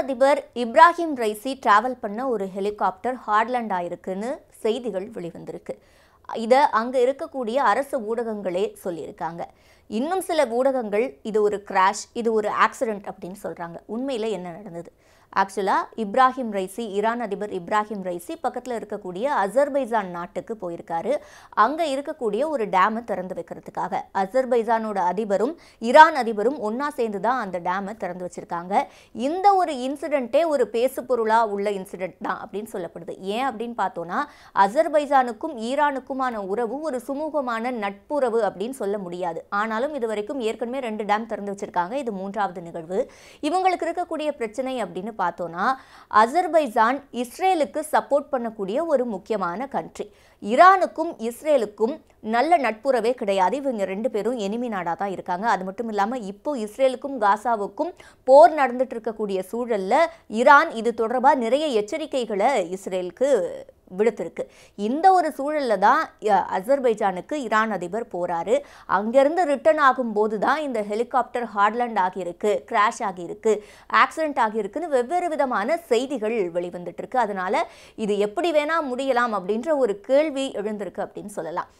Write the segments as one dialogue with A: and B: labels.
A: அதிபர் Ebrahim Raisi travel பண்ண ஒரு ஹெலிகாப்டர் ஹார்ட்லண்ட் ஆயிருக்குன்னு செய்திகள் வெளிவந்திருக்கு இதை அங்கே இருக்கக்கூடிய அரசு ஊடகங்களே சொல்லியிருக்காங்க இன்னும் சில ஊடகங்கள் இது ஒரு கிராஷ் இது ஒரு ஆக்சிடெண்ட் அப்படின்னு சொல்கிறாங்க உண்மையில் என்ன நடந்தது ஆக்சுவலாக இப்ராஹிம் ரைசி ஈரான் அதிபர் இப்ராஹிம் ரைசி பக்கத்தில் இருக்கக்கூடிய அசர்பைசான் நாட்டுக்கு போயிருக்காரு அங்கே இருக்கக்கூடிய ஒரு டேமை திறந்து வைக்கிறதுக்காக அசர்பைசானோட அதிபரும் ஈரான் அதிபரும் ஒன்றா சேர்ந்து தான் அந்த டேமை திறந்து வச்சுருக்காங்க இந்த ஒரு இன்சிடெண்ட்டே ஒரு பேசு பொருளாக உள்ள இன்சிடெண்ட் தான் அப்படின்னு சொல்லப்படுது ஏன் அப்படின்னு பார்த்தோன்னா அசர்பைசானுக்கும் ஈரானுக்குமான உறவு ஒரு சுமூகமான நட்புறவு அப்படின்னு சொல்ல முடியாது ஆனால் இருந்தாலும் இதுவரைக்கும் வரைக்கும் ஏற்கனவே ரெண்டு டேம் திறந்து வச்சிருக்காங்க இது மூன்றாவது நிகழ்வு இவங்களுக்கு இருக்கக்கூடிய பிரச்சனை அப்படின்னு பார்த்தோன்னா அசர்பைசான் இஸ்ரேலுக்கு சப்போர்ட் பண்ணக்கூடிய ஒரு முக்கியமான கண்ட்ரி ஈரானுக்கும் இஸ்ரேலுக்கும் நல்ல நட்புறவே கிடையாது இவங்க ரெண்டு பேரும் எனிமி நாடாக தான் இருக்காங்க அது மட்டும் இல்லாமல் இப்போ இஸ்ரேலுக்கும் காசாவுக்கும் போர் நடந்துட்டு இருக்கக்கூடிய சூழலில் ஈரான் இது தொடர்பாக நிறைய எச்சரிக்கைகளை இஸ்ரேலுக்கு விடுத்திருக்கு இந்த ஒரு சூழலில் தான் அசர்பைஜானுக்கு ஈரான் அதிபர் போகிறாரு அங்கேருந்து ரிட்டர்ன் ஆகும்போது தான் இந்த ஹெலிகாப்டர் ஹார்ட்லேண்ட் ஆகியிருக்கு கிராஷ் ஆகியிருக்கு ஆக்சிடென்ட் ஆகியிருக்குன்னு வெவ்வேறு விதமான செய்திகள் வெளிவந்துட்டு இருக்கு அதனால் இது எப்படி வேணால் முடியலாம் அப்படின்ற ஒரு கேள்வி எழுந்திருக்கு அப்படின்னு சொல்லலாம்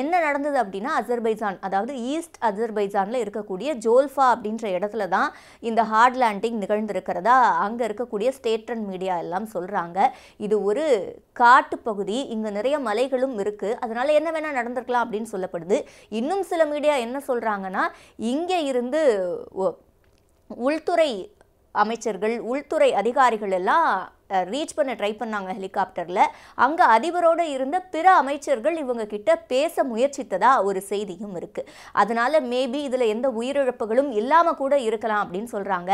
A: என்ன நடந்தது அப்படின்னா அசர்பைஜான் அதாவது ஈஸ்ட் அசர்பைஜானில் இருக்கக்கூடிய ஜோல்ஃபா அப்படின்ற இடத்துல தான் இந்த ஹார்ட் லேண்டிங் நிகழ்ந்திருக்கிறதா அங்கே இருக்கக்கூடிய ஸ்டேட்ரன் மீடியா எல்லாம் சொல்கிறாங்க இது ஒரு காட்டு பகுதி இங்கே நிறைய மலைகளும் இருக்குது அதனால் என்ன வேணால் நடந்திருக்கலாம் அப்படின்னு சொல்லப்படுது இன்னும் சில மீடியா என்ன சொல்கிறாங்கன்னா இங்கே இருந்து உள்துறை அமைச்சர்கள் உள்துறை அதிகாரிகள் எல்லாம் ரீச் பண்ண ட்ரை பண்ணாங்க ஹெலிகாப்டரில் அங்கே அதிபரோடு இருந்த பிற அமைச்சர்கள் இவங்க கிட்ட பேச முயற்சித்ததா ஒரு செய்தியும் இருக்குது அதனால் மேபி இதில் எந்த உயிரிழப்புகளும் இல்லாமல் கூட இருக்கலாம் அப்படின்னு சொல்கிறாங்க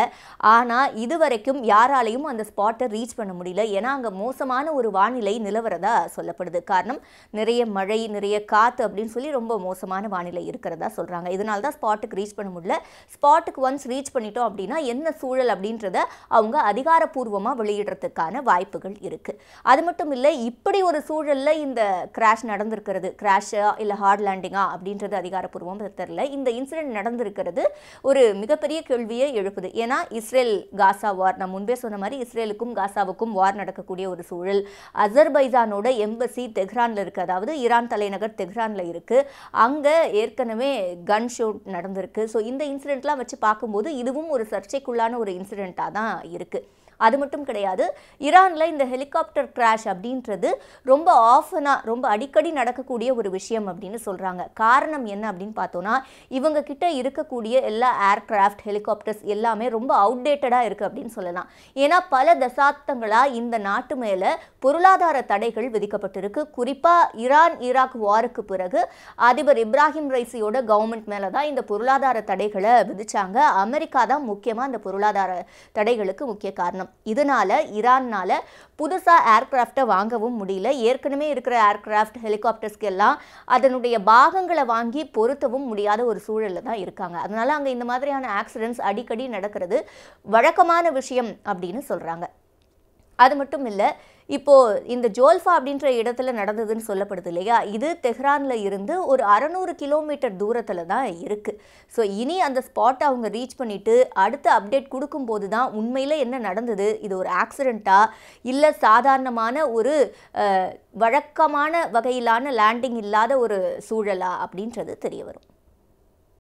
A: ஆனால் இதுவரைக்கும் யாராலையும் அந்த ஸ்பாட்டை ரீச் பண்ண முடியல ஏன்னா அங்கே மோசமான ஒரு வானிலை நிலவரதா சொல்லப்படுது காரணம் நிறைய மழை நிறைய காற்று அப்படின்னு சொல்லி ரொம்ப மோசமான வானிலை இருக்கிறதா சொல்கிறாங்க இதனால தான் ஸ்பாட்டுக்கு ரீச் பண்ண முடியல ஸ்பாட்டுக்கு ஒன்ஸ் ரீச் பண்ணிட்டோம் அப்படின்னா என்ன சூழல் அப்படின்றத அவங்க அதிகாரப்பூர்வமாக வெளியிடுறதுக்கு நடக்கிறதுக்கான வாய்ப்புகள் இருக்குது அது மட்டும் இல்லை இப்படி ஒரு சூழலில் இந்த கிராஷ் நடந்திருக்கிறது கிராஷா இல்லை ஹார்ட் லேண்டிங்கா அப்படின்றது அதிகாரப்பூர்வம் தெரில இந்த இன்சிடென்ட் நடந்திருக்கிறது ஒரு மிகப்பெரிய கேள்வியை எழுப்புது ஏன்னா இஸ்ரேல் காசா வார் நான் முன்பே சொன்ன மாதிரி இஸ்ரேலுக்கும் காசாவுக்கும் வார் நடக்கக்கூடிய ஒரு சூழல் அசர்பைஜானோட எம்பசி தெஹ்ரானில் இருக்குது அதாவது ஈரான் தலைநகர் தெஹ்ரானில் இருக்குது அங்கே ஏற்கனவே கன் ஷூட் நடந்திருக்கு ஸோ இந்த இன்சிடென்ட்லாம் வச்சு பார்க்கும்போது இதுவும் ஒரு சர்ச்சைக்குள்ளான ஒரு இன்சிடென்ட்டாக தான் இருக்குது அது மட்டும் கிடையாது ஈரானில் இந்த ஹெலிகாப்டர் கிராஷ் அப்படின்றது ரொம்ப ஆஃபனாக ரொம்ப அடிக்கடி நடக்கக்கூடிய ஒரு விஷயம் அப்படின்னு சொல்கிறாங்க காரணம் என்ன அப்படின்னு பார்த்தோன்னா இவங்க கிட்ட இருக்கக்கூடிய எல்லா ஏர்கிராஃப்ட் ஹெலிகாப்டர்ஸ் எல்லாமே ரொம்ப அவுடேட்டடாக இருக்குது அப்படின்னு சொல்லலாம் ஏன்னா பல தசாப்தங்களாக இந்த நாட்டு மேலே பொருளாதார தடைகள் விதிக்கப்பட்டிருக்கு குறிப்பாக ஈரான் ஈராக் வாருக்கு பிறகு அதிபர் இப்ராஹிம் ரைசியோட கவர்மெண்ட் மேலே தான் இந்த பொருளாதார தடைகளை விதிச்சாங்க அமெரிக்கா தான் முக்கியமாக இந்த பொருளாதார தடைகளுக்கு முக்கிய காரணம் இதனால் ஈரான்னால் புதுசாக ஏர்க்ராஃப்டை வாங்கவும் முடியல ஏற்கனவே இருக்கிற ஏர்க்ராஃப்ட் ஹெலிகாப்டர்ஸ்க்கு எல்லாம் அதனுடைய பாகங்களை வாங்கி பொருத்தவும் முடியாத ஒரு சூழலில் தான் இருக்காங்க அதனால் அங்கே இந்த மாதிரியான ஆக்சிடென்ட்ஸ் அடிக்கடி நடக்கிறது வழக்கமான விஷயம் அப்படின்னு சொல்கிறாங்க அது மட்டும் இல்லை இப்போது இந்த ஜோல்ஃபா அப்படின்ற இடத்துல நடந்ததுன்னு சொல்லப்படுது இல்லையா இது தெஹ்ரானில் இருந்து ஒரு அறநூறு கிலோமீட்டர் தூரத்தில் தான் இருக்குது ஸோ இனி அந்த ஸ்பாட்டை அவங்க ரீச் பண்ணிவிட்டு அடுத்த அப்டேட் கொடுக்கும்போது தான் உண்மையில் என்ன நடந்தது இது ஒரு ஆக்சிடெண்ட்டாக இல்லை சாதாரணமான ஒரு வழக்கமான வகையிலான லேண்டிங் இல்லாத ஒரு சூழலா அப்படின்றது தெரிய வரும்